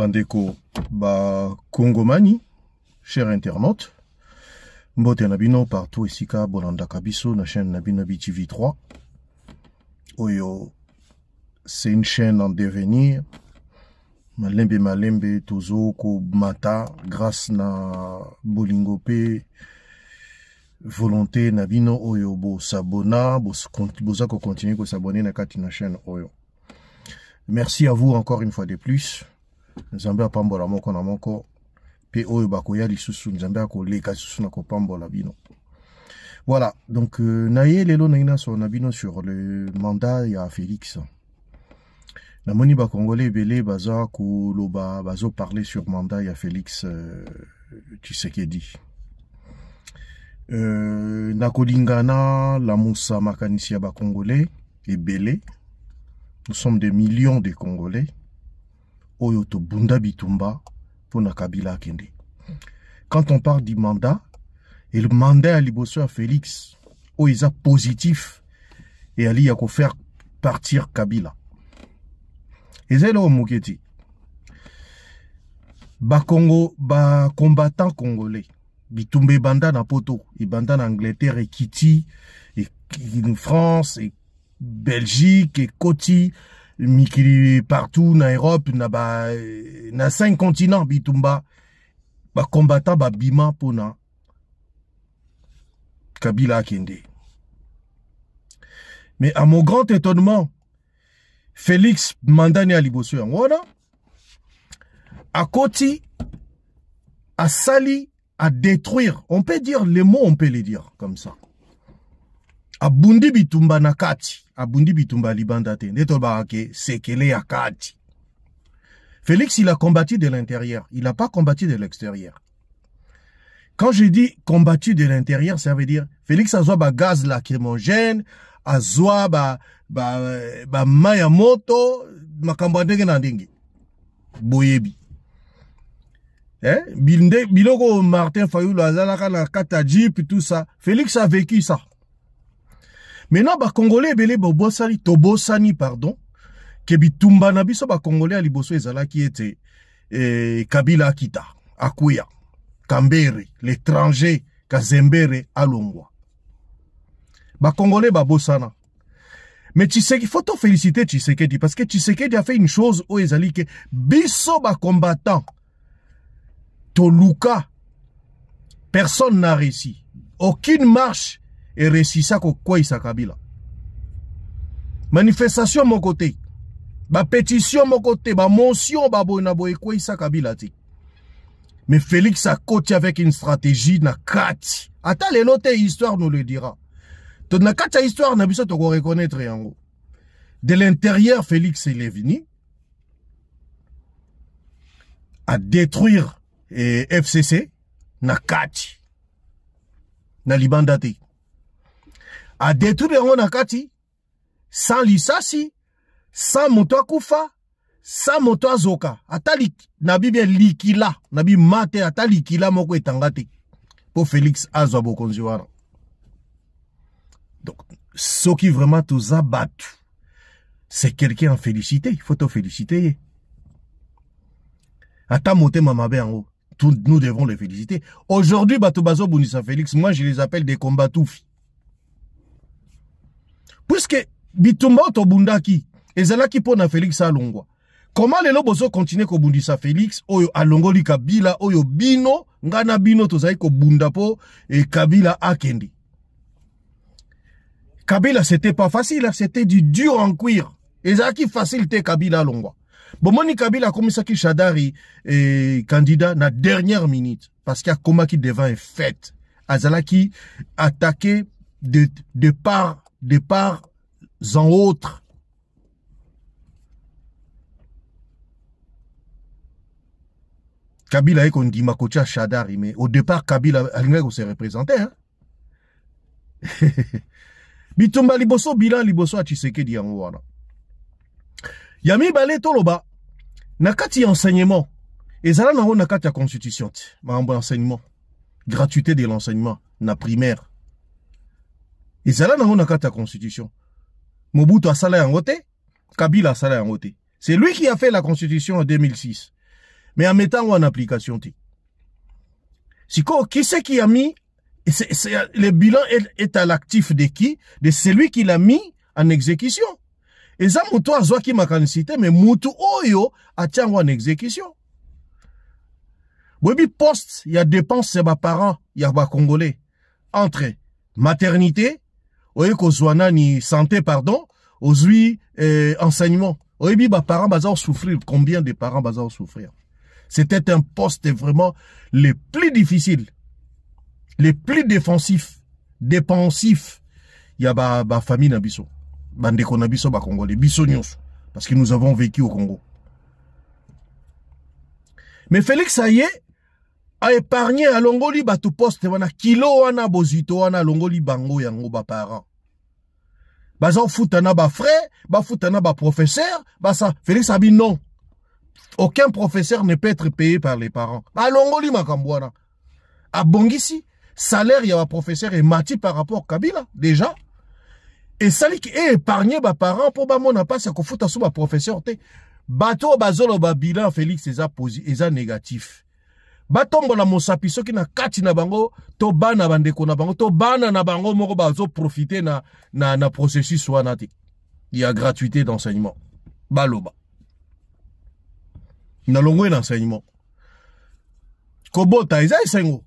bandeko Kongomani chers internaute mbote na bino partout esika bolanda kabiso na chaîne na bino btv 3 oyo c'est une chaîne en devenir malembe malembe mata grâce na bolingo volonté na bino oyo bosabona boza kocontinue vous na kati na chaîne oyo merci à vous encore une fois de plus nzambe apambola moko na moko mpe oyo bakoya lisusu nzambe akoleka lisusu na kopambola bino voilà donc euh, naye lelo ndenge na bino sur le mandat ya félix namoni bacongolais ebele baza koloba parler sur mandat ya félix euh, dit euh, na kolingana lamusa makanisi ya et ebele nous sommes des millions de congolais oyoto bunda bitumba pour kabila kende. quand on parle du mandat et le mandat à liboso félix oiza positif, positif ali yako fait partir kabila eza eloko bah congo bakongo combattant congolais bitumbe banda na poto banda na angleterre Kiti, et france et belgique et koti mikili partout en Europe na ba na cinq continents bitumba ba combattant ba bima pona Kabila Kende. mais à mon grand étonnement Félix Mandani Alibosu, à côté, a sali, à détruire on peut dire les mots on peut les dire comme ça abundi bitumba na kati abundi bitumba libanda te nde sekele ya Félix, il a combattu de l'intérieur. Il n'a pas combattu de l'extérieur. Quand j'ai dit combattu de l'intérieur, ça veut dire Félix a ba gaz lacrymogène, a ba, ba, ma ya moto ndenge na ndingi Boyebi. Eh? bilogo Martin Fayoulou azalaka na kata tout ça. Félix a vécu ça maintenant bakongole ebele bah, bobosani tobosani pardon ke bitumba na bah, Congolais bakongole ya liboso qui ete eh, kabila akita akuya kambere l'étranger kazembere alongwa bakongole babosana mais tu sais, il faut te féliciter tu sais Tshisekedi parce que tu sais qui a fait une chose oh, ezali que biso ba combattant Toluka personne n'a réussi. Aucune marche et quoi isa kabila manifestation mon Ma pétition côté. mon côté. ba baboye na boye ekweyisa kabila mais félix a coaché avec une stratégie na kati Attends les noté histoire nous le dira to na kati histoire na biso tokoreconnaître reconnaître. Eh, de l'intérieur félix il est venu à détruire et eh, FCC na kati na libanda a détruit akati. sans Lisasi, sans Motoa Kufa, sans Motoa Zoka. Atali, nabi bien likila, nabi mate, atali likila moko etangate. Pour Félix Azwa Bokonzi Donc, ce qui vraiment tout a battu, c'est quelqu'un en félicité. Il faut te féliciter. ta moté mamabe en haut. nous devons le féliciter. Aujourd'hui, Batobazo Bounissa Félix, moi je les appelle des combattoufi puisque bitumba bundaki ezala ki pona félix alongwa koma lelo bundi sa félix oyo alongoli kabila oyo bino n'gana bino tozali Kabila po e kabila Akendi. kabila c'était pas facile c'était du dur en cuir Et facile facilitait kabila alongwa bomoni kabila akomisaki shadari candidat e, à na dernière minute parce comment qui devant un fête qui attaqué de, de par de en autre. Kabila et qu'on dit Makocha Shadari, mais au départ, Kabila, on se représentait. Hein? bitumba liboso bilan liboso ya tshisekedi yango wana Yami balé toloba na kati enseignement ezala na kati constitution Ma enseignement gratuité de l'enseignement na primaire et ça, nango na kati la constitution mobutu salé en côté. kabila a salé en côté. c'est lui qui a fait la constitution en 2006 mais en mettant en application Si quoi qui c'est qui a mis le bilan est, à l'actif de qui de celui qui l'a mis en exécution a ça, qui m'a te mais moutou oyo a yango en exécution boyebi poste y a dépense y a ma congolais entre maternité oye kozwa ni santé pardon ozwi eh, enseignement ba parents bazar souffrir. combien de parents bazar souffrir. c'était un poste vraiment le plus difficile le plus défensif dépensif Yaba y ba famille biso bandeko biso Congo, biso parce que nous avons vécu au congo mais félix ça y est. A longoli alongoli bah, tout poste wana kilo wana à wana alongoli bango yango ba bah, frère, ba foutana ba professeur ba ça félix a dit non aucun professeur ne peut être payé par les parents alongoli bah, makambo wana Bongisi, salaire ya est mati par rapport kabila déjà Et esali eépargné baparent mpo bamona mpasi ya kofuta professeur baprofesseur te bato Bazolo, basolo bilan félix positif négatif Batombo mosapi soki na kati na bango to bana bandeko na bango to bana na bango moko profiter na, na, na processus wana y a gratuité d'enseignement baloba na longwe na enseignement kobota eza sengo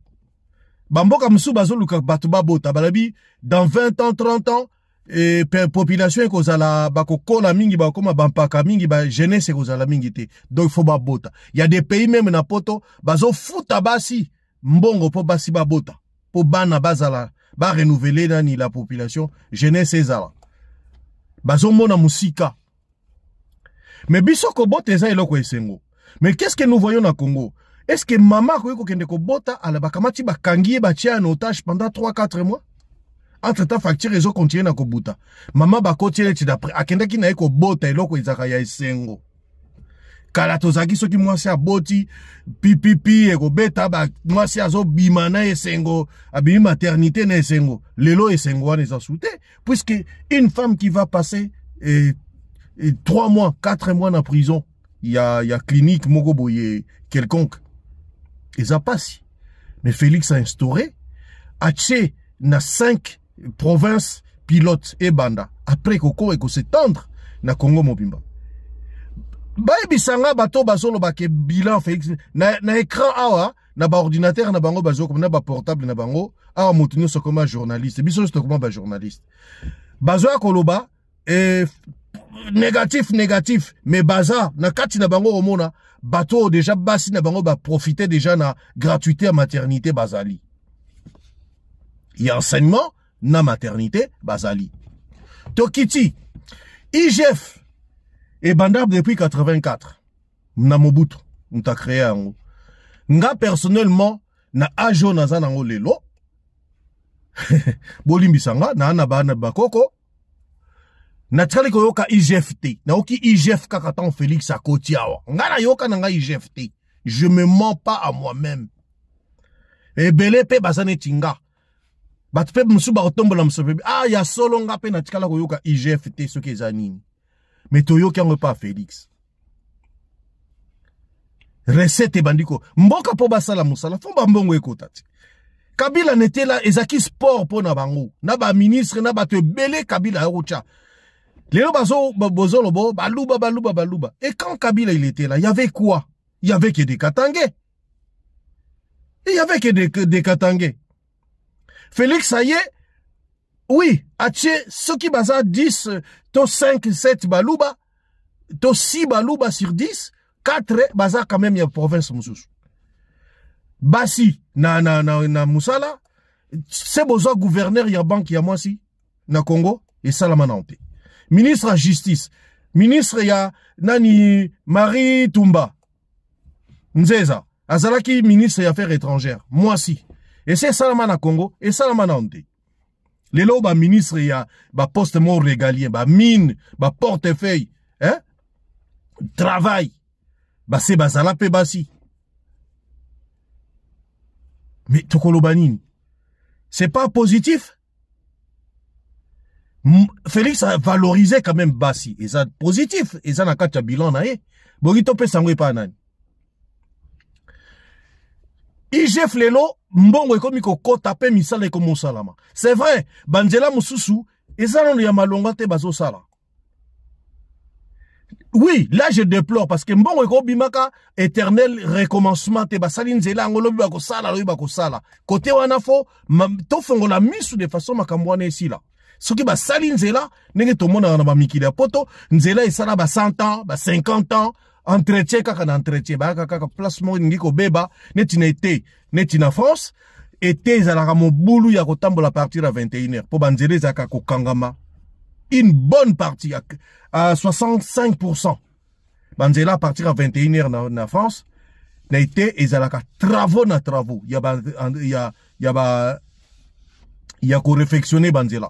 bamboka mosusu luka bato babota balabi dans 20 ans 30 ans la e, population ekozala la mingi bakoma bampaka mingi ba jeunesse mingi te donc faut y a des pays même na poto basi mbongo pour basi pour na bazala renouveler la population jeunesse ont mona musika mais biso ont fait eloko esengo Mais qu'est-ce que nous voyons na congo est ce que mama kende ko bota ala bakamati tient en otage pendant 3 4 mois entre ta facture ezokontinue na kobuta mama bakoti d'après Akenda akendaki na ye kobota eloko ezalaka ya esengo kala tozalaki soki mwasi Boti, pipipi ba mwasi azo bimana esengo abimi maternité na esengo lelo esengo wana eza puisque une femme qui va passer eh, eh, trois mois quatre mois na prison y a clinique moko boye quelconque eza pasi mais félix a instauré atie na cinq province pilote ebanda après se tendre na congo mobimba Bisanga, bato ba ke bilan félix na, na écran awa na ordinateur na bango comme na portable na bango awa moto so journalist. journaliste biso nyonso tokoma journaliste bazoya koloba negatif négatif négatif mais baza na kati na bango omona bato déjà basi na bango profiter déjà na gratuité maternité bazali y enseignement na maternité bazali. Tokiti, IGF et Bandab depuis 84. na Mobutu, on t'a créé en Nga personnellement na ajo naza lelo. sanga na na bana bakoko. Na tsali ko yoka IGF Na oki IGF kaka tan Félix Akoti kotiawa Nga na yoka nanga IGF Je me mens pas à moi-même. Ebele pe bazane tinga. bato mpe mosusu baotombola mosusu mpe ah ya solo nga mpe natikala koyoka igf te soki eza nini me toyoki yango epa félix recette ebandi ko mboka mpo basala mosala fo bambongo ekota te kabila netela ezalaki sport mpo na bango na baministre na bato ebele kabila ya kotya lelo bozolobo baluba baluba baluba et quand kabila il était là y avait quoi y avait que des katange et y avait que des, des katange Félix, ça y est, oui, ce qui baza 10, to 5, 7 balouba, to 6 balouba sur 10, 4 baza quand même ya province a Basi, na, na, na, na Moussala, c'est boza gouverneur a banque ya si, na Congo, et salamana Ministre à justice, ministre ya nani Marie Tumba, nzeza, azalaki ministre des affaires étrangères, moi si. Et la esalama na congo la nanu te lelo baministre ya poste mort régalien bah portefeuille, hein? travail c'est bah mpe basi me tokoloba nini c'est pas positif félix a valorisé quand même basi ça positif ça na kati ya bilan na ye ça un peu de IGF lelo mbongo ekomi kokota mpe misala Salama. c'est vrai banzela mususu et ya malonga te bazosala oui là je déplore parce que mbongo bimaka, éternel recommencement te basali nzela yango lobi bakosala lobi bakosala kote wana fo la misu de façon makambo ici esila soki zela nzela to mona na ba mikila poto nzela esala ba 100 ans ba 50 ans entretien kaka na entretien bayaka kaka place moko elingi kobeba neti na ete neti na france ete ezalaka mobulu ya kotambola partir ya 21 heure mpo banzela ezalaka kokangama une bonne partie ya 65 pourcent banzela apartir ya 21 heure na, na france na ete ezalaka travaux na travaux ya, ba, ya, ya, ba, ya korefectionne banzela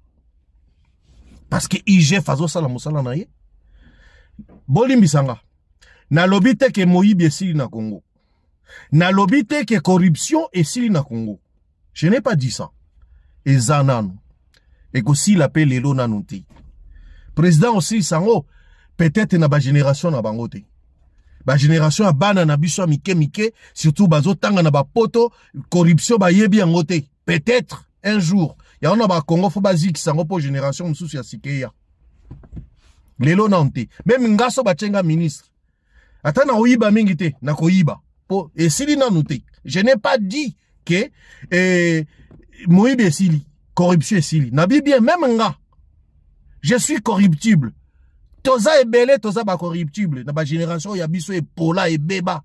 Parce que parceke igf la mosala na ye bolimbisanga Na te ke est esili na congo Na lobite ke corruption esili na congo je n'ai pas dit ça eza Et la paix lelo na noti. président sango. peut-être na génération na bangote. Ba génération a bana na biso mike mike surtout tanga na poto corruption ba yebi peut-être un jour yango na kongo fo qui s'en mpo génération sous ya sikeya lelo na te meme ngaso batie nga ministre ata mingite, na koiba. Po, Et si li te je n'ai pas dit ke eh, mouibe moyibi sili. corruption sili. nabi bien même nga je suis corruptible toza belé, toza corruptible. na génération, ya biso epola ebeba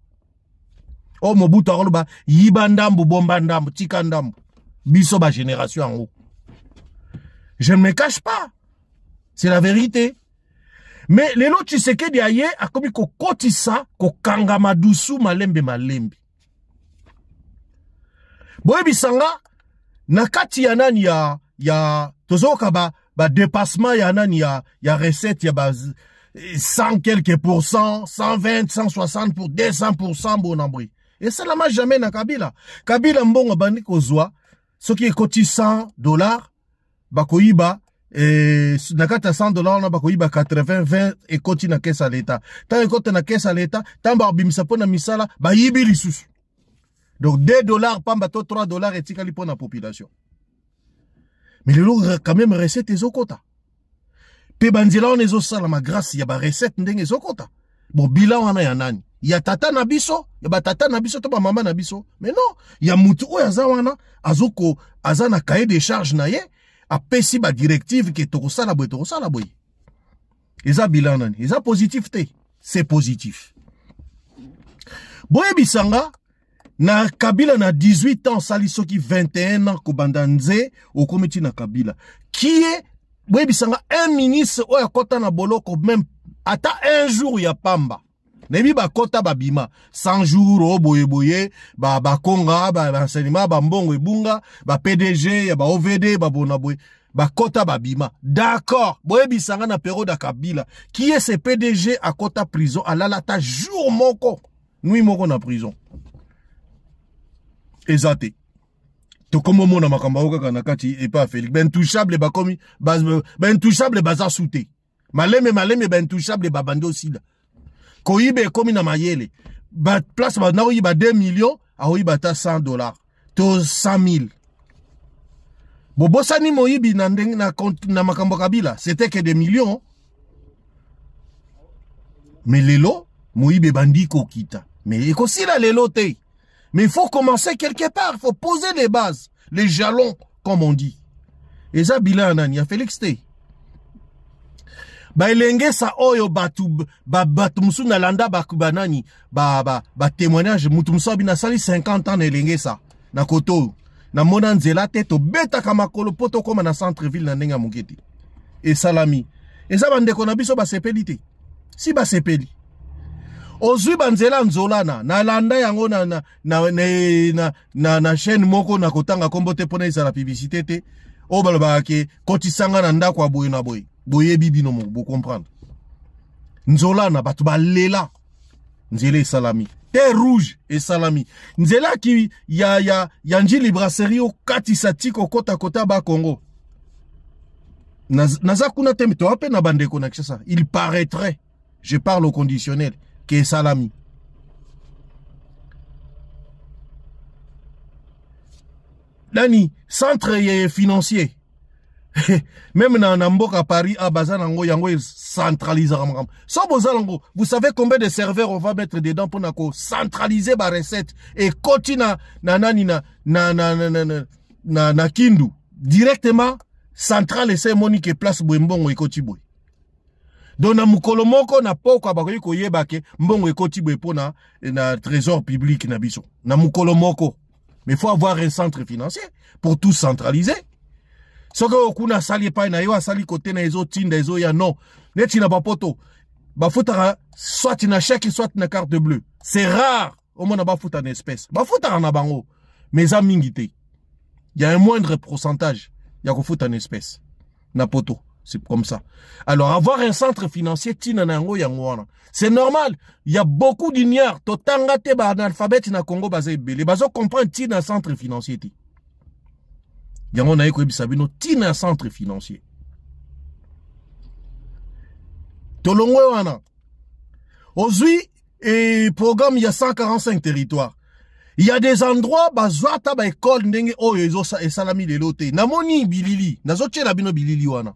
o oh, mobuta akoloba yiba ndambu bomba ndambu tika ndambu biso en haut. Je ne me cache pas. C'est la vérité. Mais les lelo Tshisekedi aye akomi kokotisa kokangama dusu malembe malembe. boyebisanga na kati ya nani ya ya tozoyoka ba badépassement ya nani ya ya recette ya ba 100 quelque pourcent 120 160 pour 200 pourcent ça, ça moi jamais na kabila kabila mbongo zoa, ce qui est cotisant dollars bakoyiba eh, na kati 100 dollars wana Bakoiba, 80 20 ekoti na kesa leta tant ekoti na kesa leta ntango babimisa mpo na misala bayibi lisusu donc 2 dollars pamba to 3 dollars etikali mpo na population mais gens quand même recette bandila on banzela sala salama grâce ya recette ndenge kota bon bilan wana ya nani ya tata na biso ya Tata na biso to mama na biso mais non ya o y'a za wana azoko aza na kaye de charge na ye apesi badirective ke tokosala boye tokosala boye eza bilan nani eza positif te c'est positif boyebisa nga na kabila na 18 ans asali soki 21 ans kobanda nze okomi ntina kabila kie boyebisa nga un ministre oyo akɔta na boloko même ata un jour ya pamba ba bakota babima 100 ba oh, oyo ba bakonga baenseignement e bunga, ba PDG, ya ba ba ba bakota babima d'accord bisanga na periode da kabila qui est ce pdg kota prison alala lata jour moko nui moko na prison eza To tokomi mona makamba oka kanakati na pas Félix. Ben touchable ba bakomi baintouchable ben baza su te maleme maleme baintouchable ba osila aussi koyiba ekomi na mayele ba place banda koyiba 2 million akoyiba ata 100 dollars. to 100 000 bobosani moyibi na, na, na makambo kabila c'était que des millions hein. mais lelo moyibi bandiko kita mais ekosila lelo te mais il faut commencer quelque part il faut poser les bases les jalons comme on dit ça, bilan nani a félix te baelengesa oyo bato bato mosusu na landa banani batémoignage motu mosusu abi nasali 50 ans na elengesa na kote oyo namona nzela te tobetaka makolo mpo tokóma na centre ville na ndenge ya moke te esalami eza bandeko na biso basepeli te si basepeli ozwi banzela nzolana nalanda yango na, na, na, na, na, na chaîne moko na kotanga nkombo te mpo na ezala piblisité te oyo balobaka ke kotisanga na ndako ya boye na boye boye bibi nomo vous comprendre nzola na batuba lela nzele salami terre rouge et salami nzela ki ya ya ya des brasserie des au kota ba Congo naza kuna des to ape na bandeko na kishasa il paraîtrait je parle au conditionnel que e salami Dani, centre financier, Même dans à Paris, à ah, Bazan, Yango, centraliser. Sans vous savez combien de serveurs on va mettre dedans pour centraliser la recette et continuer na, na, na, na, na, na, Kindu. Directement, central place et Donc, na na trésor public na biso. Na Mais faut avoir un centre financier pour tout centraliser pas okuna kuna asali epai na ye oyo asali kotena ezotinda ya non neti na bapoto bafutaka soit na chèque soit na carte bleue. c'est rare omona bafuta na espèce bafutaka na bango mais eza mingi Il y a un moindre pourcentage ya futa na espèce na poto c'est comme ça alors avoir un centre financier tina na yango yango c'est normal il y a beaucoup d'ignare totanga te baanalphabète na congo baza bazo comprendre tina centre financier yango na koyebisa bino ntina ya centre financier tolongwe wana ozwi e programme ya 145 territoires. Il y a des endroits bazwata baekole ndenge oyo esalami lelo loté. namoni bilili nazotyela bino bilili wana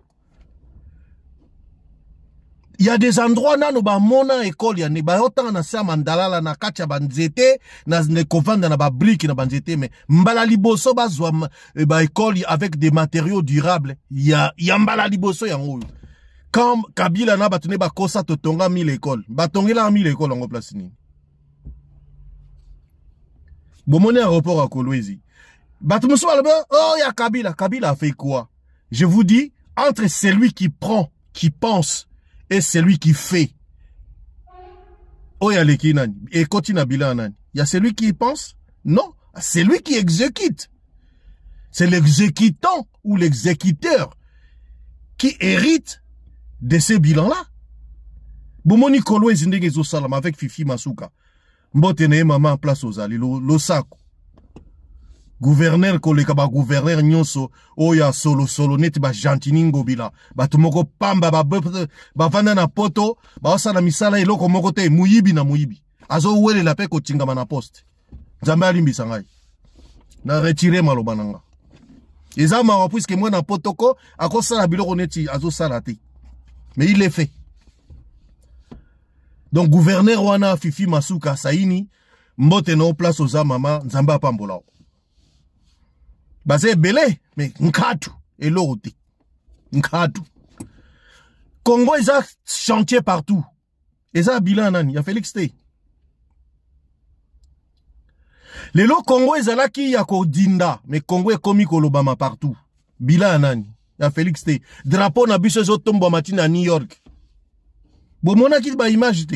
il y a des endroits école y ekole yane bayotanga na se mandalala na kati ya banzete nakovanda na brique na banzete me mbala liboso bazwa eh, école avec des matériaux durables y a ya, ya mbala liboso yango oyo quand kabila na kosa nde bakosa totonga mille ekole batongelaka mi l'école yango place nini rapport aéroport ya kolwezi bato là oh ya kabila kabila a fait quoi je vous dis entre celui qui prend qui pense et celui qui fait. Oh, et continue Il y a celui qui pense Non. Ah, c'est lui qui exécute. C'est l'exécutant ou l'exécuteur qui hérite de ce bilan-là. Bomoni Kolwe Zindegezo Salam avec Fifi Masuka. Mbote maman place aux alliés, l'osako gouverneur koleka gouverneur nyonso Solo Solo neti gentiningo Bila. Ba tumoko pamba bavanda na poto baosala misala eloko moko te moyibi na moyibi azowelela mpe kotingama na poste nzambe limbi sangai na retire maloba na wa puiske na potoko akosala biloko neti azo te mais il est fait donc gouverneur wana fifi masuka saini, mbote na place oza mama zamba pambo base belé mais nkatu eloko te nkatu congo ont chantier partout ont bilan ya félix te lelo congo ezalaki ya kodinda mais congo comme kolobama partout bilan ya nani ya félix T drapeau na biso matin à new york bon mona te ba image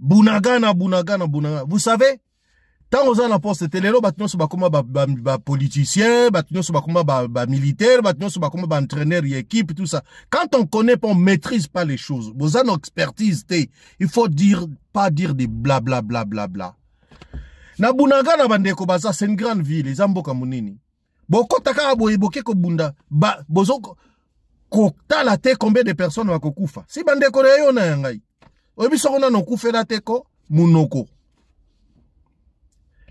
bunaga na Bunagana, na bunaga vous savez Tant aux oza la poste te lelo bah, politicien, bakoma bapoliticien bah, bah, militaire, bah, bato nyonso bakoma entraîneur et équipe tout ça quand on connaît pas on maîtrise pas les choses Vos na expertise il faut dire pas dire des bla bla bla bla. bunanga na bandeko baza c'est une grande ville les eza t'as monene bokɔta kaka ko bunda, kobunda bozo la te combien de personnes kokoufa. si bandeko na yo na ya on a non nano la te ko munoko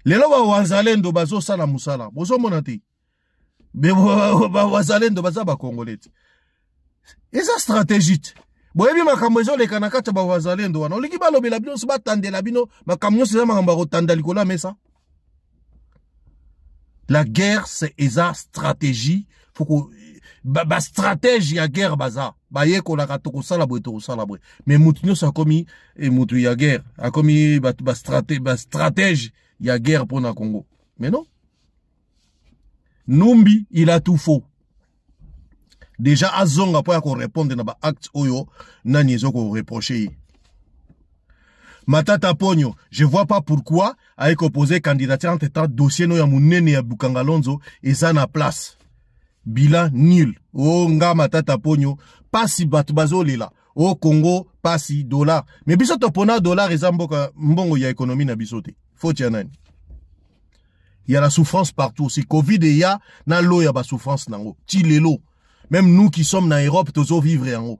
lelo bawazalendo bazosala mosala Bazo te me wazalendo baza bakongole te eza stratégie te boyebi makambo ezoleka na kati ya bawazalendo wana olingi balobela bino nyonso batandela bino makambo nyonso eza makambo ya kotanda likolo ya mesa la guerre c'est eza stratégie ba stratégie ya guerre baza bayekolaka tokosala boye tokosala boye me a nyonso akomi eh, mutu ya guerre akomi ba stratège ya guerre pour na Congo. Mais non. Numbi, il a tout faux. Déjà, Azonga, pour qu'on réponde dans acte Oyo, oh nani ezo qu'on reproche. Matata Ponyo, je vois pas pourquoi, a opposé candidature entre temps, dossier no ya munene ya Bukangalonzo, et ça na place. Bilan nul. Oh, nga Matata Ponyo, pas si batubazo là. Oh, Congo, pas si dollar. Mais biso pona dollar, et ça mbongo ya économie na bisote faut Il y a la souffrance partout. Si Covid est là, dans l'eau, il y a la souffrance dans haut. l'eau. Même nous qui sommes en Europe, nous vivre en haut.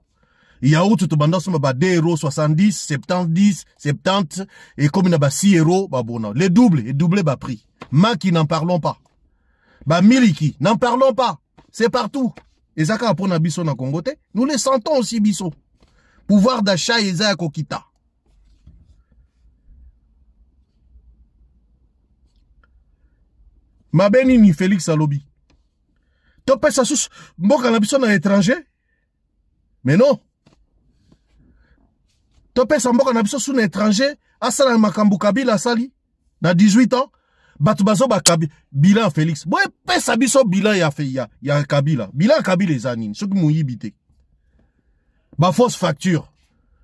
Il y a tout bandas ma 2 euros 70, 70, 70, et comme il y a 6 bah, euros, bah bon, les doubles, les doubles bah prix. qui n'en parlons pas. Bah miliki, n'en parlons pas. C'est partout. Et ça, quand on a biso dans Congo, nous les sentons aussi Bissot. Pouvoir d'achat, et ça, kokita. mabe nini félix alobi topesa susu mboka na biso na étranger mais non topesa mboka na biso su na étranger asala na makambo kabila asali na 18 ans bato bazobaka bilan félix boepesa biso bilan ya, ya, ya kabila bilan ya kabila eza nini soki moyibi te bafausse facture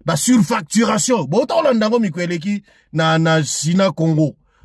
basurfacturation bauta kolanda yango miko eleki na, na sina congo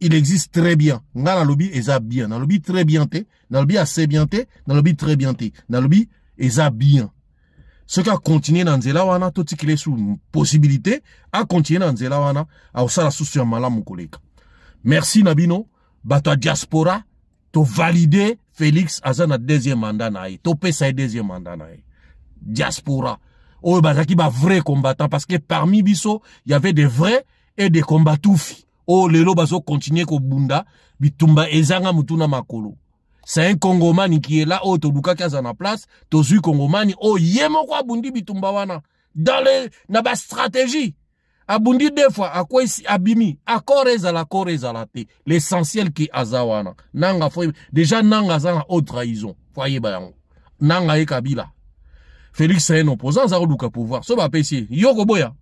il existe très bien. Nga existe eza bien. lobby, très bien le lobby, assez bien le lobby, très bien lobby, existe a bien. Ce a continué dans nzela wana, tout ce qui est sous possibilité, a continué dans nzela wana, a la sous sur mon collègue. Merci Nabino, bato diaspora, to validé Félix azana deuxième mandat na To pesa deuxième mandat na Diaspora. Oh, bazaki ba vrai combattant parce que parmi biso, il y avait des vrais et des combattants. O oh, lelo ko Bunda, bitumba ezanga mutuna makolo c'est un congomani qui est là au oh, tolukaki aza na place tozwi congomani Oh yemo quoi abundi bitumba wana dans le, na stratégie. abundi deux fois akwesi abimi A la la koreza la te l'essentiel qui azawana nanga foi déjà nanga za na trahison Foyer bah, yango nanga e kabila félix c'est un opposant za koluka pouvoir so bapesi ye yo koboya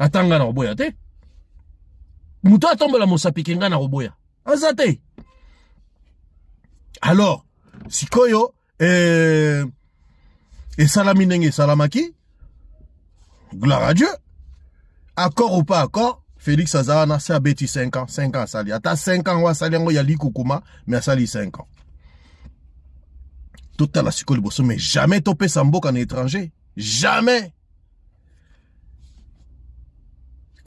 atanga na boya, te tombe la mosapike ngai na koboya alors sikoyo et eh, et ndenge salamaki, gloire à dieu accord ou pas accord félix Azana, c'est à béti 5 ans 5 ans Sali. ata 5 ans oyo asali yali koukouma mais a sali 5 ans la sikoyo bosse mais jamais topé mboka en étranger jamais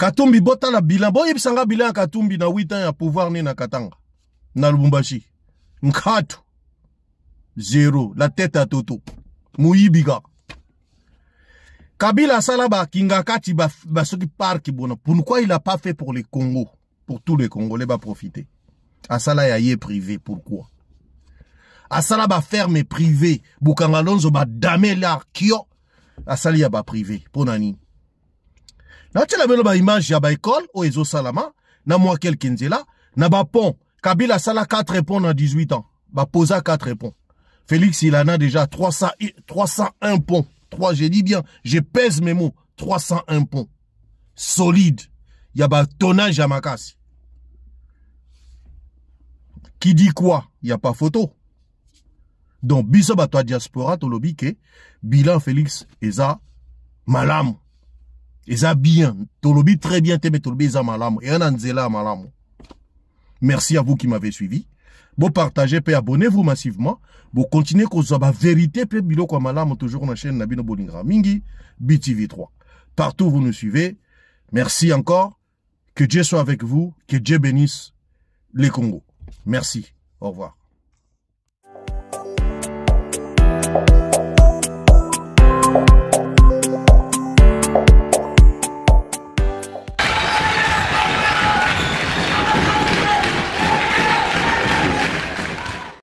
katumbi botala bilan boyebisanga bilan katumbi na 8 ans ya pouvoir ni na katanga na lubumbashi nkatu zero la tête à toto Mouyibiga. Kabila kabila asala bakinga kati soki parki bona pourquoi il a pas fait pour les congo pour tous les congolais profiter. asala ya yé privé pourquoi asala ferme privé Boukangalonzo ba badame lar kio asali ya ba privé. na na atyelami ba image ya o ezo salama, na mwakelke nzela na pont. kabila sala 4 réponses dans 18 ans posa 4 réponses. félix il en a déjà 300, 301 pont 3 j'ai dit bien je pèse mes mots 301 pont solide Il y a ya tonnage à makas. qui dit quoi Il y a pas photo donc biso bato toi diaspora lobby ke bilan félix eza Malam eza bien tolobi très bien te mpe tolobi Malam et et anandela merci à vous qui m'avez suivi partagez, mpe abonnez-vous massivement bocontinue kozwa vérité. mpe biloko ya Malam. toujours la chaîne Nabino bino mingi btv3 partout vous nous suivez merci encore que dieu soit avec vous que dieu bénisse les congo merci au revoir